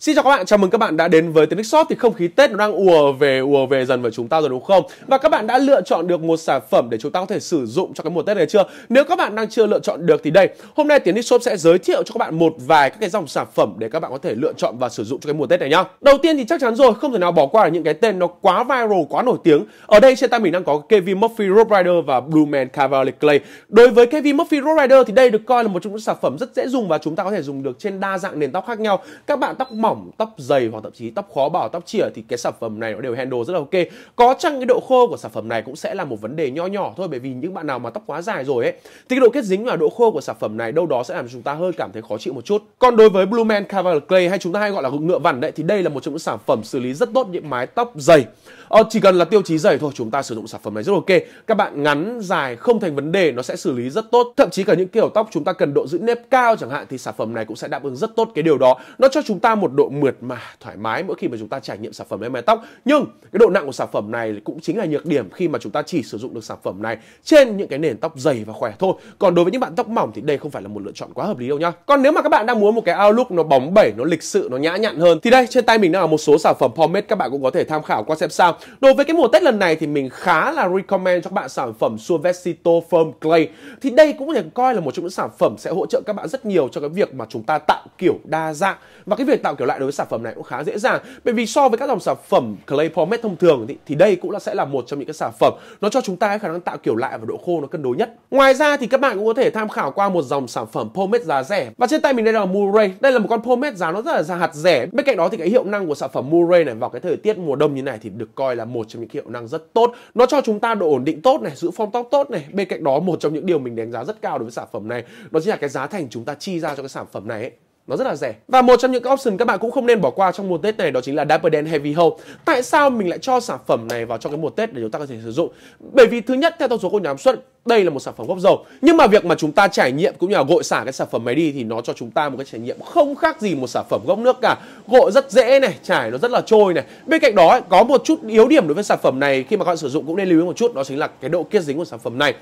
Xin chào các bạn, chào mừng các bạn đã đến với Tiệm Shop thì không khí Tết nó đang ùa về ùa về dần với chúng ta rồi đúng không? Và các bạn đã lựa chọn được một sản phẩm để chúng ta có thể sử dụng cho cái mùa Tết này chưa? Nếu các bạn đang chưa lựa chọn được thì đây, hôm nay Tiệm Shop sẽ giới thiệu cho các bạn một vài các cái dòng sản phẩm để các bạn có thể lựa chọn và sử dụng cho cái mùa Tết này nhá. Đầu tiên thì chắc chắn rồi, không thể nào bỏ qua là những cái tên nó quá viral, quá nổi tiếng. Ở đây trên tay mình đang có Kevin Murphy Road Rider và Blue Man Cavalry Clay. Đối với Kevin Murphy Road Rider thì đây được coi là một trong những sản phẩm rất dễ dùng và chúng ta có thể dùng được trên đa dạng nền tóc khác nhau. Các bạn tóc mỏng mỏng tóc dày hoặc thậm chí tóc khó bảo tóc chỉa thì cái sản phẩm này nó đều handle rất là ok có chăng cái độ khô của sản phẩm này cũng sẽ là một vấn đề nho nhỏ thôi bởi vì những bạn nào mà tóc quá dài rồi ấy thì cái độ kết dính và độ khô của sản phẩm này đâu đó sẽ làm chúng ta hơi cảm thấy khó chịu một chút còn đối với Blue Man Cavalier Clay hay chúng ta hay gọi là ngựa vằn đấy thì đây là một trong những sản phẩm xử lý rất tốt những mái tóc dày ờ, chỉ cần là tiêu chí dày thôi chúng ta sử dụng sản phẩm này rất ok các bạn ngắn dài không thành vấn đề nó sẽ xử lý rất tốt thậm chí cả những kiểu tóc chúng ta cần độ giữ nếp cao chẳng hạn thì sản phẩm này cũng sẽ đáp ứng rất tốt cái điều đó nó cho chúng ta một độ mượt mà thoải mái mỗi khi mà chúng ta trải nghiệm sản phẩm lên mái tóc nhưng cái độ nặng của sản phẩm này cũng chính là nhược điểm khi mà chúng ta chỉ sử dụng được sản phẩm này trên những cái nền tóc dày và khỏe thôi còn đối với những bạn tóc mỏng thì đây không phải là một lựa chọn quá hợp lý đâu nhá còn nếu mà các bạn đang muốn một cái outlook nó bóng bẩy nó lịch sự nó nhã nhặn hơn thì đây trên tay mình đang là một số sản phẩm pomade các bạn cũng có thể tham khảo qua xem sao đối với cái mùa tết lần này thì mình khá là recommend cho các bạn sản phẩm Suavecito Firm Clay thì đây cũng có thể coi là một trong những sản phẩm sẽ hỗ trợ các bạn rất nhiều cho cái việc mà chúng ta tạo kiểu đa dạng và cái việc tạo kiểu lại đối với sản phẩm này cũng khá dễ dàng bởi vì so với các dòng sản phẩm clay pomade thông thường thì, thì đây cũng là sẽ là một trong những cái sản phẩm nó cho chúng ta cái khả năng tạo kiểu lại và độ khô nó cân đối nhất ngoài ra thì các bạn cũng có thể tham khảo qua một dòng sản phẩm pomade giá rẻ và trên tay mình đây là Murray đây là một con pomade giá nó rất là ra hạt rẻ bên cạnh đó thì cái hiệu năng của sản phẩm Murray này vào cái thời tiết mùa đông như này thì được coi là một trong những hiệu năng rất tốt nó cho chúng ta độ ổn định tốt này giữ phong tóc tốt này bên cạnh đó một trong những điều mình đánh giá rất cao đối với sản phẩm này đó chính là cái giá thành chúng ta chi ra cho cái sản phẩm này ấy nó rất là rẻ và một trong những option các bạn cũng không nên bỏ qua trong mùa tết này đó chính là diaper đen heavy hold tại sao mình lại cho sản phẩm này vào trong cái mùa tết để chúng ta có thể sử dụng bởi vì thứ nhất theo thông số của nhà sản xuất đây là một sản phẩm gốc dầu nhưng mà việc mà chúng ta trải nghiệm cũng như là gội xả cái sản phẩm này đi thì nó cho chúng ta một cái trải nghiệm không khác gì một sản phẩm gốc nước cả gội rất dễ này trải nó rất là trôi này bên cạnh đó có một chút yếu điểm đối với sản phẩm này khi mà các bạn sử dụng cũng nên lưu ý một chút đó chính là cái độ kết dính của sản phẩm này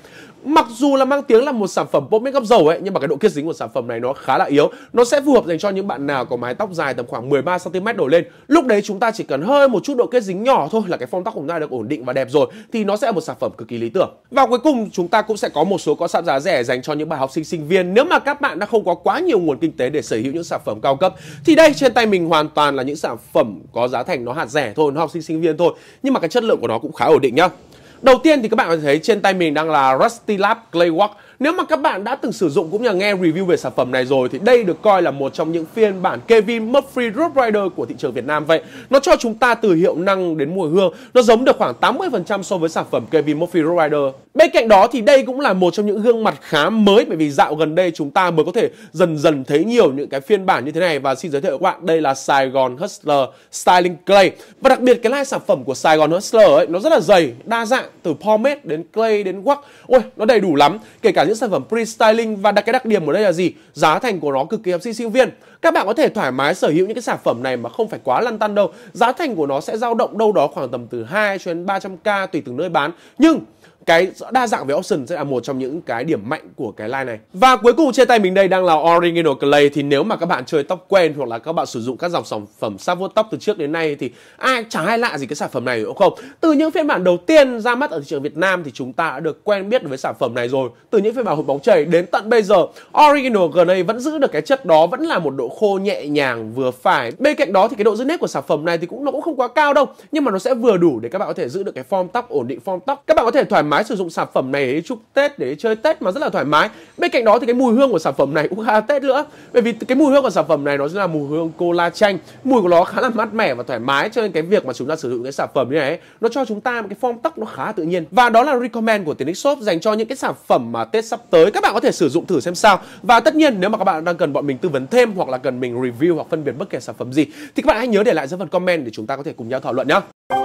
mặc dù là mang tiếng là một sản phẩm pop make up dầu ấy nhưng mà cái độ kết dính của sản phẩm này nó khá là yếu nó sẽ phù hợp dành cho những bạn nào có mái tóc dài tầm khoảng 13 cm đổ lên lúc đấy chúng ta chỉ cần hơi một chút độ kết dính nhỏ thôi là cái phong tóc của chúng ta được ổn định và đẹp rồi thì nó sẽ là một sản phẩm cực kỳ lý tưởng và cuối cùng chúng ta cũng sẽ có một số có sản giá rẻ dành cho những bạn học sinh sinh viên nếu mà các bạn đã không có quá nhiều nguồn kinh tế để sở hữu những sản phẩm cao cấp thì đây trên tay mình hoàn toàn là những sản phẩm có giá thành nó hạt rẻ thôi nó học sinh sinh viên thôi nhưng mà cái chất lượng của nó cũng khá ổn định nhá Đầu tiên thì các bạn có thể thấy trên tay mình đang là Rusty Lab Claywork. Nếu mà các bạn đã từng sử dụng cũng như nghe review về sản phẩm này rồi thì đây được coi là một trong những phiên bản Kevin Murphy Road Rider của thị trường Việt Nam vậy. Nó cho chúng ta từ hiệu năng đến mùi hương, nó giống được khoảng 80% so với sản phẩm Kevin Murphy Road Rider. Bên cạnh đó thì đây cũng là một trong những gương mặt khá mới bởi vì dạo gần đây chúng ta mới có thể dần dần thấy nhiều những cái phiên bản như thế này và xin giới thiệu các bạn đây là Saigon Hustler Styling Clay. Và đặc biệt cái line sản phẩm của Saigon Hustler ấy nó rất là dày, đa dạng từ pomade đến clay đến wax ôi nó đầy đủ lắm kể cả những sản phẩm pre styling và đặc cái đặc điểm ở đây là gì giá thành của nó cực kỳ hợp sinh sinh viên các bạn có thể thoải mái sở hữu những cái sản phẩm này mà không phải quá lăn tăn đâu giá thành của nó sẽ dao động đâu đó khoảng tầm từ 2 cho đến 300k tùy từng nơi bán nhưng cái đa dạng về option sẽ là một trong những cái điểm mạnh của cái line này và cuối cùng trên tay mình đây đang là original clay thì nếu mà các bạn chơi tóc quen hoặc là các bạn sử dụng các dòng sản phẩm sáp vuốt tóc từ trước đến nay thì ai chẳng hay lạ gì cái sản phẩm này đúng không từ những phiên bản đầu tiên ra mắt ở thị trường Việt Nam thì chúng ta đã được quen biết với sản phẩm này rồi từ những phiên bản hộp bóng chảy đến tận bây giờ original clay vẫn giữ được cái chất đó vẫn là một độ khô nhẹ nhàng vừa phải bên cạnh đó thì cái độ giữ nếp của sản phẩm này thì cũng nó cũng không quá cao đâu nhưng mà nó sẽ vừa đủ để các bạn có thể giữ được cái form tóc ổn định form tóc các bạn có thể thoải mái sử dụng sản phẩm này để chúc Tết để chơi Tết mà rất là thoải mái. Bên cạnh đó thì cái mùi hương của sản phẩm này cũng khá Tết nữa. Bởi vì cái mùi hương của sản phẩm này nó là mùi hương cola chanh. Mùi của nó khá là mát mẻ và thoải mái cho nên cái việc mà chúng ta sử dụng cái sản phẩm như này nó cho chúng ta một cái form tóc nó khá tự nhiên. Và đó là recommend của Tiến Shop dành cho những cái sản phẩm mà Tết sắp tới các bạn có thể sử dụng thử xem sao. Và tất nhiên nếu mà các bạn đang cần bọn mình tư vấn thêm hoặc là cần mình review hoặc phân biệt bất kể sản phẩm gì thì các bạn hãy nhớ để lại dưới phần comment để chúng ta có thể cùng nhau thảo luận nhé.